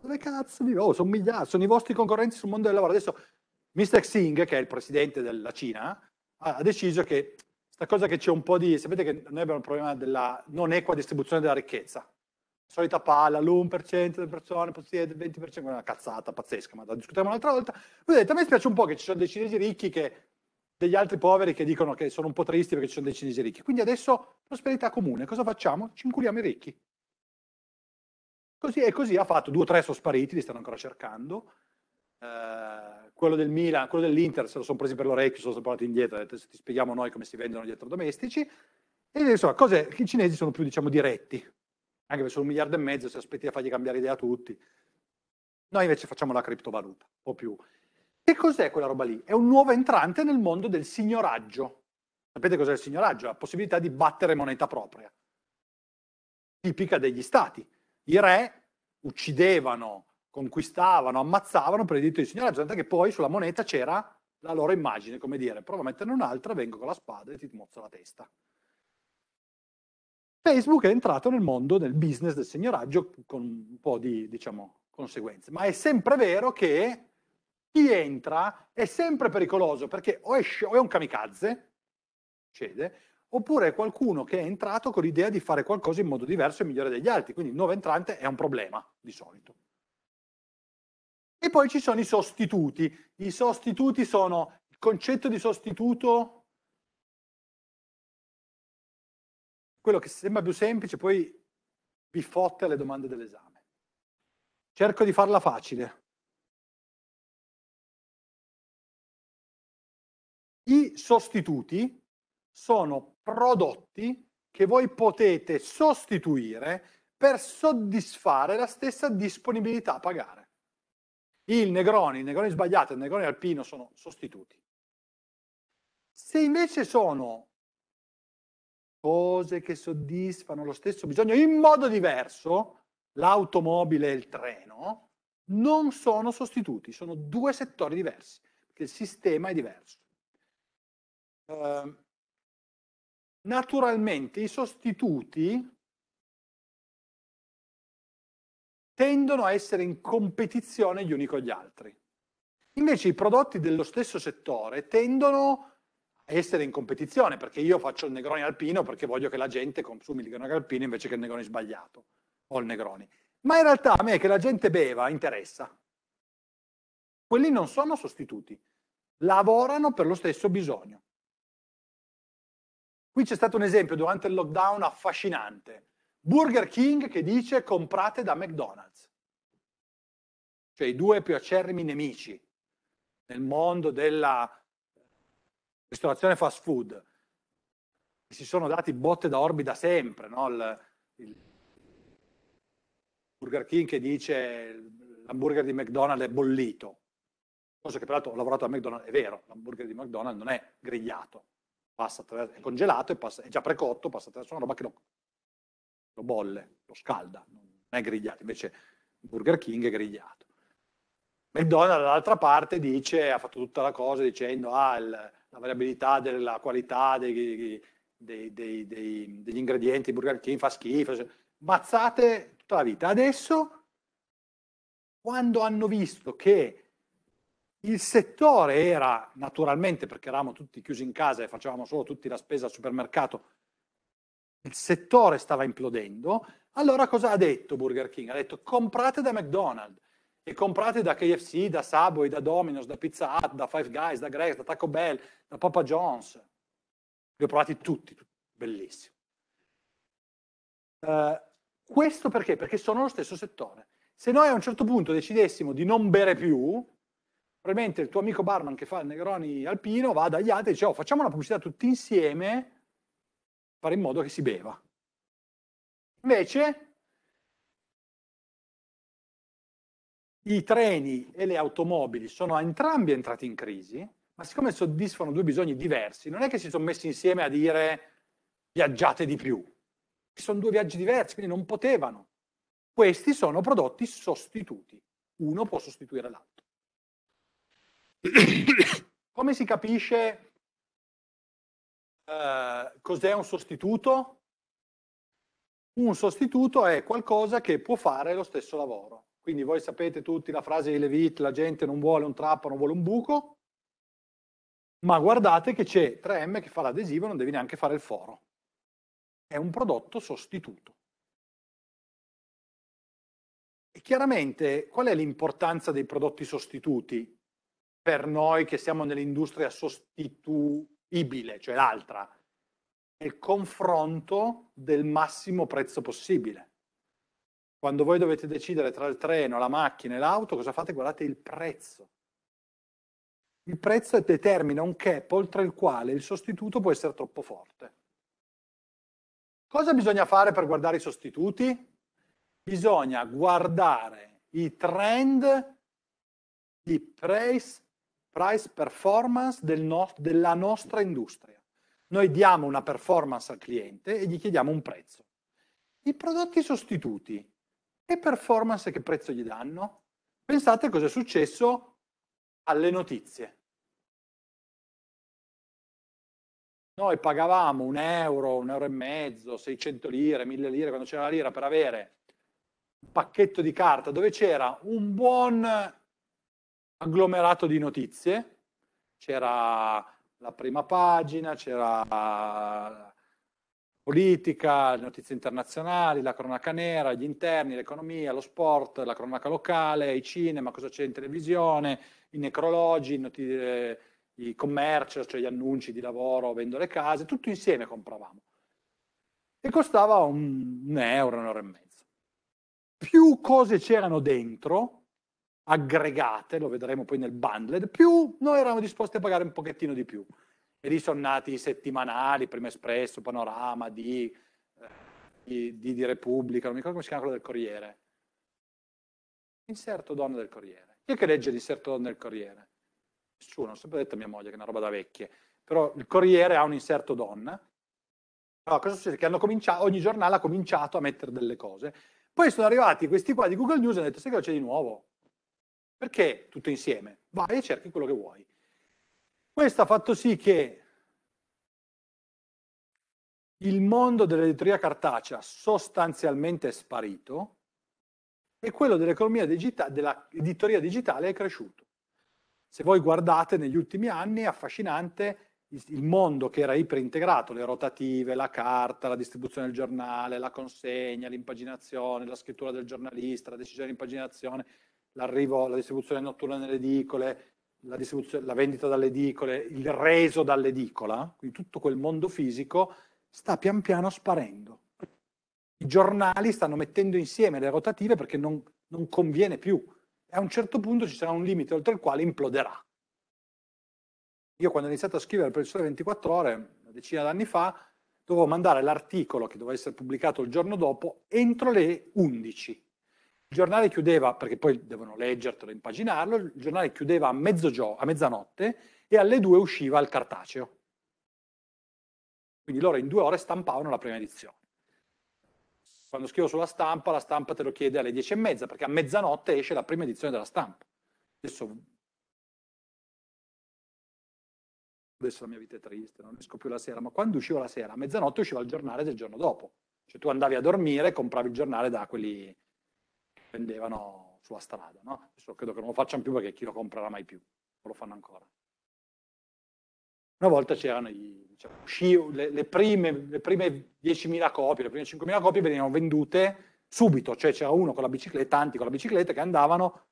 Speaker 1: Dove cazzo vivo? Oh, sono miliardi, sono i vostri concorrenti sul mondo del lavoro. Adesso Mr. Xing, che è il presidente della Cina, ha deciso che Sta cosa che c'è un po' di... Sapete che noi abbiamo il problema della non equa distribuzione della ricchezza. solita palla, l'1% delle persone possiede il 20%, una cazzata pazzesca, ma la discutiamo un'altra volta. Lui detto, a me spiace un po' che ci sono dei cinesi ricchi che degli altri poveri che dicono che sono un po' tristi perché ci sono dei cinesi ricchi. Quindi adesso prosperità comune, cosa facciamo? Ci inculiamo i ricchi. Così e così ha fatto, due o tre sono spariti, li stanno ancora cercando. Eh, quello del Milan, quello dell'Inter se lo sono presi per l'orecchio, sono portati indietro, detto, ti spieghiamo noi come si vendono gli elettrodomestici. E insomma, cose che i cinesi sono più, diciamo, diretti, anche perché sono un miliardo e mezzo, se aspetti a fargli cambiare idea a tutti. Noi invece facciamo la criptovaluta, un po' più. Che cos'è quella roba lì? È un nuovo entrante nel mondo del signoraggio. Sapete cos'è il signoraggio? La possibilità di battere moneta propria, tipica degli stati. I re uccidevano conquistavano, ammazzavano per il diritto di signoreggiante che poi sulla moneta c'era la loro immagine, come dire, provo a metterne un'altra, vengo con la spada e ti mozzo la testa. Facebook è entrato nel mondo del business del signoraggio con un po' di, diciamo, conseguenze, ma è sempre vero che chi entra è sempre pericoloso perché o, esce, o è un kamikaze, cede, oppure è qualcuno che è entrato con l'idea di fare qualcosa in modo diverso e migliore degli altri, quindi il nuovo entrante è un problema di solito. E poi ci sono i sostituti. I sostituti sono il concetto di sostituto, quello che sembra più semplice, poi bifotte alle domande
Speaker 2: dell'esame. Cerco di farla facile. I sostituti sono
Speaker 1: prodotti che voi potete sostituire per soddisfare la stessa disponibilità a pagare il Negroni, il Negroni sbagliato e il Negroni alpino sono sostituti. Se invece sono cose che soddisfano lo stesso bisogno in modo diverso, l'automobile e il treno, non sono sostituti, sono due settori diversi,
Speaker 2: perché il sistema è diverso. Ehm, naturalmente i sostituti
Speaker 1: tendono a essere in competizione gli uni con gli altri. Invece i prodotti dello stesso settore tendono a essere in competizione, perché io faccio il Negroni alpino perché voglio che la gente consumi il Negroni alpino invece che il Negroni sbagliato o il Negroni. Ma in realtà a me che la gente beva interessa. Quelli non sono sostituti, lavorano per lo stesso bisogno. Qui c'è stato un esempio durante il lockdown affascinante. Burger King che dice comprate da McDonald's, cioè i due più acerrimi nemici nel mondo della ristorazione fast food, si sono dati botte da orbi da sempre, no? il, il Burger King che dice l'hamburger di McDonald's è bollito, cosa che peraltro ho lavorato a McDonald's, è vero, l'hamburger di McDonald's non è grigliato, passa attraverso, è congelato, e passa, è già precotto, passa attraverso una roba che lo lo bolle, lo scalda, non è grigliato, invece Burger King è grigliato. McDonald's dall'altra parte dice, ha fatto tutta la cosa dicendo ah, il, la variabilità della qualità dei, dei, dei, degli ingredienti di Burger King fa schifo, cioè, mazzate tutta la vita. Adesso, quando hanno visto che il settore era naturalmente, perché eravamo tutti chiusi in casa e facevamo solo tutti la spesa al supermercato, il settore stava implodendo, allora cosa ha detto Burger King? Ha detto comprate da McDonald's e comprate da KFC, da Subway, da Domino's, da Pizza Hut, da Five Guys, da Greg's, da Taco Bell, da Papa John's. Li ho provati tutti, tutti. bellissimo. Uh, questo perché? Perché sono lo stesso settore. Se noi a un certo punto decidessimo di non bere più, probabilmente il tuo amico barman che fa il Negroni Alpino va dagli altri e dice oh, facciamo una pubblicità tutti insieme
Speaker 2: fare in modo che si beva. Invece i treni e le automobili sono entrambi
Speaker 1: entrati in crisi, ma siccome soddisfano due bisogni diversi, non è che si sono messi insieme a dire viaggiate di più. sono due viaggi diversi, quindi non potevano. Questi sono prodotti sostituti. Uno può sostituire l'altro. Come si capisce eh, cos'è un sostituto? Un sostituto è qualcosa che può fare lo stesso lavoro. Quindi voi sapete tutti la frase di Levit, la gente non vuole un trappo, non vuole un buco, ma guardate che c'è 3M che fa l'adesivo non devi neanche fare il foro. È un prodotto sostituto. E chiaramente qual è l'importanza dei prodotti sostituti per noi che siamo nell'industria sostitu ibile, cioè l'altra, nel confronto del massimo prezzo possibile. Quando voi dovete decidere tra il treno, la macchina e l'auto, cosa fate? Guardate il prezzo. Il prezzo determina un cap oltre il quale il sostituto può essere troppo forte. Cosa bisogna fare per guardare i sostituti? Bisogna guardare i trend di price price performance del no, della nostra industria. Noi diamo una performance al cliente e gli chiediamo un prezzo. I prodotti sostituti, che performance e che prezzo gli danno? Pensate cosa è successo alle notizie. Noi pagavamo un euro, un euro e mezzo, 600 lire, 1000 lire quando c'era la lira per avere un pacchetto di carta dove c'era un buon agglomerato di notizie, c'era la prima pagina, c'era politica, le notizie internazionali, la cronaca nera, gli interni, l'economia, lo sport, la cronaca locale, i cinema, cosa c'è in televisione, i necrologi, notizie, eh, i commercio, cioè gli annunci di lavoro, vendo le case, tutto insieme compravamo. E costava un, un euro, un'ora e mezzo. Più cose c'erano dentro, aggregate, lo vedremo poi nel bundled, più noi eravamo disposti a pagare un pochettino di più. E lì sono nati i settimanali, Prima Espresso, Panorama, di, eh, di, di, di Repubblica, non mi ricordo come si chiama quello del Corriere. Inserto donna del Corriere. Chi è che legge l'inserto donna del Corriere? Nessuno, ho sempre detto a mia moglie che è una roba da vecchie. Però il Corriere ha un inserto donna. Allora, cosa succede? Che hanno cominciato, ogni giornale ha cominciato a mettere delle cose. Poi sono arrivati questi qua di Google News e hanno detto, sai che c'è di nuovo? Perché tutto insieme? Vai e cerchi quello che vuoi. Questo ha fatto sì che il mondo dell'editoria cartacea sostanzialmente è sparito e quello dell'economia digitale, dell'editoria digitale è cresciuto. Se voi guardate negli ultimi anni è affascinante il mondo che era iperintegrato, le rotative, la carta, la distribuzione del giornale, la consegna, l'impaginazione, la scrittura del giornalista, la decisione di impaginazione, l'arrivo, la distribuzione notturna nelle edicole, la, la, vendita dalle edicole, il reso dall'edicola, quindi tutto quel mondo fisico sta pian piano sparendo. I giornali stanno mettendo insieme le rotative perché non, non conviene più e a un certo punto ci sarà un limite oltre il quale imploderà. Io quando ho iniziato a scrivere per il Sole 24 ore, una decina d'anni fa, dovevo mandare l'articolo che doveva essere pubblicato il giorno dopo entro le 11 il giornale chiudeva, perché poi devono leggertelo, impaginarlo, il giornale chiudeva a, mezzogio- a mezzanotte e alle due usciva il cartaceo. Quindi loro in due ore stampavano la prima edizione. Quando scrivo sulla stampa, la stampa te lo chiede alle dieci e mezza, perché a mezzanotte esce la prima edizione della stampa. Adesso adesso la mia vita è triste, non esco più la sera, ma quando uscivo la sera, a mezzanotte usciva il giornale del giorno dopo. Cioè tu andavi a dormire, e compravi il giornale da quelli vendevano sulla strada. No? Adesso credo che non lo facciano più perché chi lo comprerà mai più, non lo fanno ancora. Una volta c'erano diciamo, le, le, prime, le prime 10.000 copie, le prime 5.000 copie venivano vendute subito, cioè c'era uno con la bicicletta, tanti con la bicicletta che andavano,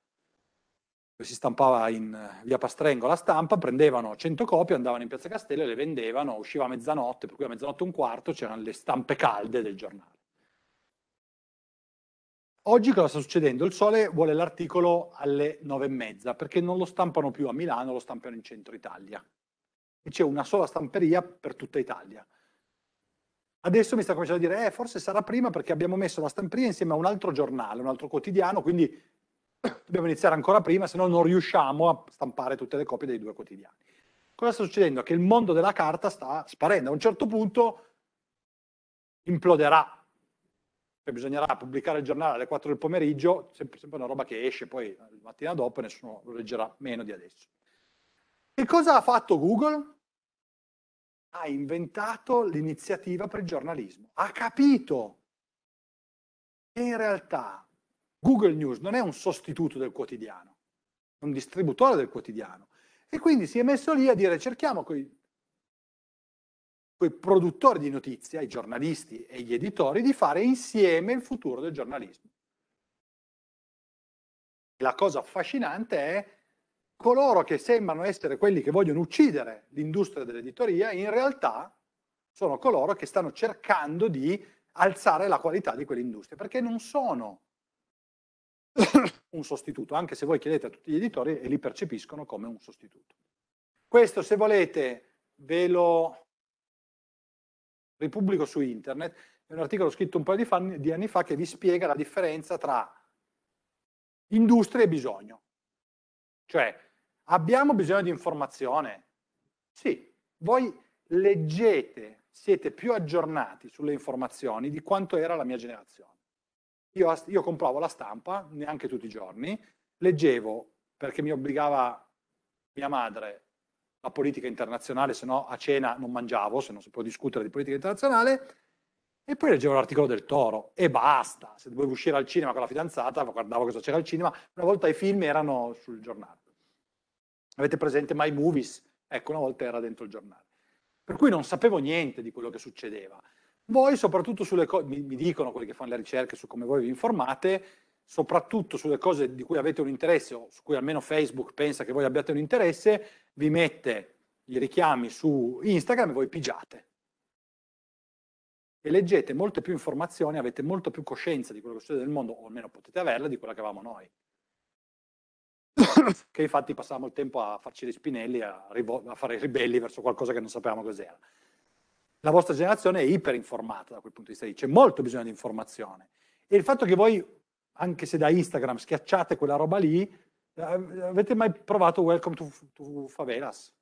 Speaker 1: si stampava in eh, via Pastrengo la stampa, prendevano 100 copie, andavano in Piazza Castello e le vendevano, usciva a mezzanotte, per cui a mezzanotte e un quarto c'erano le stampe calde del giornale. Oggi cosa sta succedendo? Il Sole vuole l'articolo alle nove e mezza perché non lo stampano più a Milano, lo stampano in centro Italia. E c'è una sola stamperia per tutta Italia. Adesso mi sta cominciando a dire, eh, forse sarà prima perché abbiamo messo la stamperia insieme a un altro giornale, un altro quotidiano, quindi [coughs] dobbiamo iniziare ancora prima, se no non riusciamo a stampare tutte le copie dei due quotidiani. Cosa sta succedendo? Che il mondo della carta sta sparendo. A un certo punto imploderà cioè bisognerà pubblicare il giornale alle 4 del pomeriggio, sempre, sempre una roba che esce poi la mattina dopo e nessuno lo leggerà meno di adesso. Che cosa ha fatto Google? Ha inventato l'iniziativa per il giornalismo. Ha capito che in realtà Google News non è un sostituto del quotidiano, è un distributore del quotidiano. E quindi si è messo lì a dire cerchiamo con i quei produttori di notizia, i giornalisti e gli editori, di fare insieme il futuro del giornalismo. La cosa affascinante è coloro che sembrano essere quelli che vogliono uccidere l'industria dell'editoria, in realtà sono coloro che stanno cercando di alzare la qualità di quell'industria, perché non sono un sostituto, anche se voi chiedete a tutti gli editori e li percepiscono come un sostituto. Questo, se volete, ve lo ripubblico su internet, è un articolo scritto un paio di, fan, di anni fa che vi spiega la differenza tra industria e bisogno. Cioè, abbiamo bisogno di informazione? Sì, voi leggete, siete più aggiornati sulle informazioni di quanto era la mia generazione. Io, io compravo la stampa, neanche tutti i giorni, leggevo perché mi obbligava mia madre a politica internazionale, se no a cena non mangiavo, se non si può discutere di politica internazionale, e poi leggevo l'articolo del Toro e basta. Se dovevo uscire al cinema con la fidanzata, guardavo cosa c'era al cinema, una volta i film erano sul giornale. Avete presente My Movies? Ecco, una volta era dentro il giornale. Per cui non sapevo niente di quello che succedeva. Voi, soprattutto sulle cose, mi, mi dicono quelli che fanno le ricerche su come voi vi informate, soprattutto sulle cose di cui avete un interesse o su cui almeno Facebook pensa che voi abbiate un interesse, vi mette i richiami su Instagram e voi pigiate. E leggete molte più informazioni, avete molto più coscienza di quello che succede nel mondo, o almeno potete averla, di quella che avevamo noi. [coughs] che infatti passavamo il tempo a farci le spinelli, a, a fare i ribelli verso qualcosa che non sapevamo cos'era. La vostra generazione è iperinformata da quel punto di vista, c'è molto bisogno di informazione. E il fatto che voi anche se da Instagram schiacciate quella roba lì, eh, avete mai provato Welcome to, to Favelas?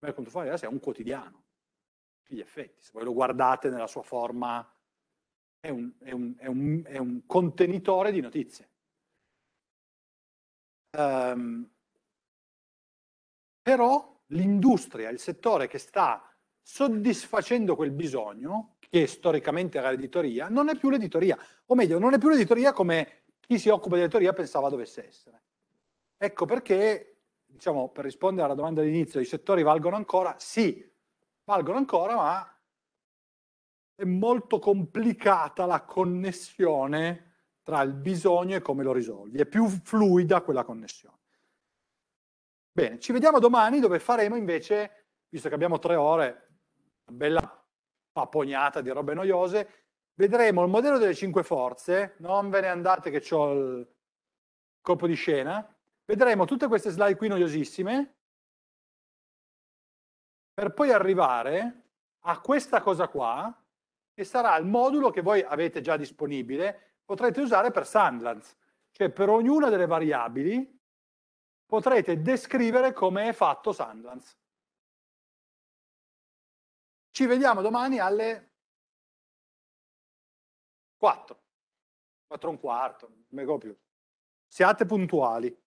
Speaker 1: Welcome to Favelas è un quotidiano, tutti gli effetti. Se voi lo guardate nella sua forma, è un, è un, è un, è un contenitore di notizie. Um, però l'industria, il settore che sta soddisfacendo quel bisogno, che storicamente era l'editoria, non è più l'editoria, o meglio, non è più l'editoria come chi si occupa di editoria pensava dovesse essere. Ecco perché, diciamo, per rispondere alla domanda all'inizio, i settori valgono ancora? Sì, valgono ancora, ma è molto complicata la connessione tra il bisogno e come lo risolvi, è più fluida quella connessione. Bene, ci vediamo domani dove faremo invece, visto che abbiamo tre ore, una bella papognata di robe noiose, vedremo il modello delle cinque forze, non ve ne andate che ho il colpo di scena, vedremo tutte queste slide qui noiosissime, per poi arrivare a questa cosa qua, che sarà il modulo che voi avete già disponibile, potrete usare per Sandlands, cioè per ognuna delle variabili potrete descrivere come
Speaker 2: è fatto Sandlands. Ci vediamo domani alle 4, 4 e un quarto, non mi più. Siate puntuali.